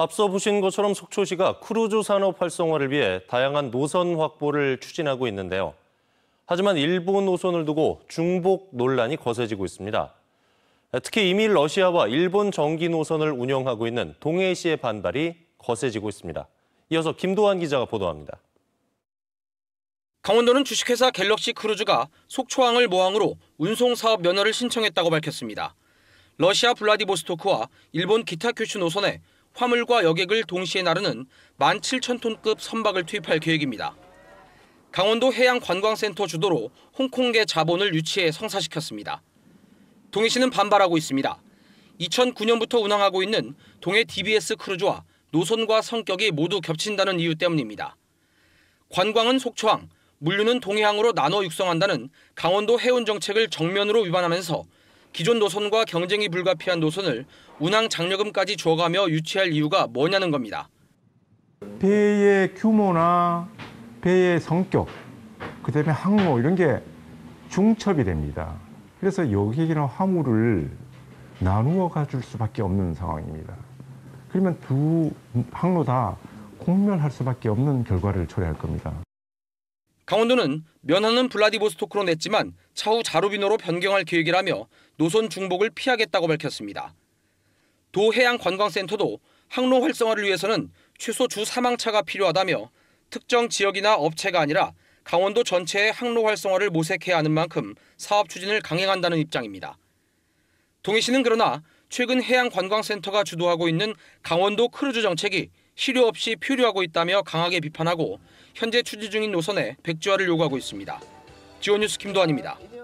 앞서 보신 것처럼 속초시가 크루즈 산업 활성화를 위해 다양한 노선 확보를 추진하고 있는데요. 하지만 일본 노선을 두고 중복 논란이 거세지고 있습니다. 특히 이미 러시아와 일본 정기 노선을 운영하고 있는 동해시의 반발이 거세지고 있습니다. 이어서 김도환 기자가 보도합니다. 강원도는 주식회사 갤럭시 크루즈가 속초항을 모항으로 운송사업 면허를 신청했다고 밝혔습니다. 러시아 블라디보스토크와 일본 기타 큐슈 노선에 화물과 여객을 동시에 나르는 17,000톤급 선박을 투입할 계획입니다. 강원도 해양관광센터 주도로 홍콩계 자본을 유치해 성사시켰습니다. 동해시는 반발하고 있습니다. 2009년부터 운항하고 있는 동해 DBS 크루즈와 노선과 성격이 모두 겹친다는 이유 때문입니다. 관광은 속초항, 물류는 동해항으로 나눠 육성한다는 강원도 해운 정책을 정면으로 위반하면서 기존 노선과 경쟁이 불가피한 노선을 운항 장려금까지 줘가며 유치할 이유가 뭐냐는 겁니다. 배의 규모나 배의 성격, 그다음에 항로 이런 게 중첩이 됩니다. 그래서 여객이나 화물을 나누어 가줄 수밖에 없는 상황입니다. 그러면 두 항로 다 공멸할 수밖에 없는 결과를 초래할 겁니다. 강원도는 면허는 블라디보스토크로 냈지만 차후 자루비노로 변경할 계획이라며 노선 중복을 피하겠다고 밝혔습니다. 도해양관광센터도 항로 활성화를 위해서는 최소 주 3항차가 필요하다며 특정 지역이나 업체가 아니라 강원도 전체의 항로 활성화를 모색해야 하는 만큼 사업 추진을 강행한다는 입장입니다. 동해시는 그러나 최근 해양관광센터가 주도하고 있는 강원도 크루즈 정책이 필요 없이 표류하고 있다며 강하게 비판하고 현재 추진 중인 노선에 백지화를 요구하고 있습니다. 지오뉴스 김도환입니다.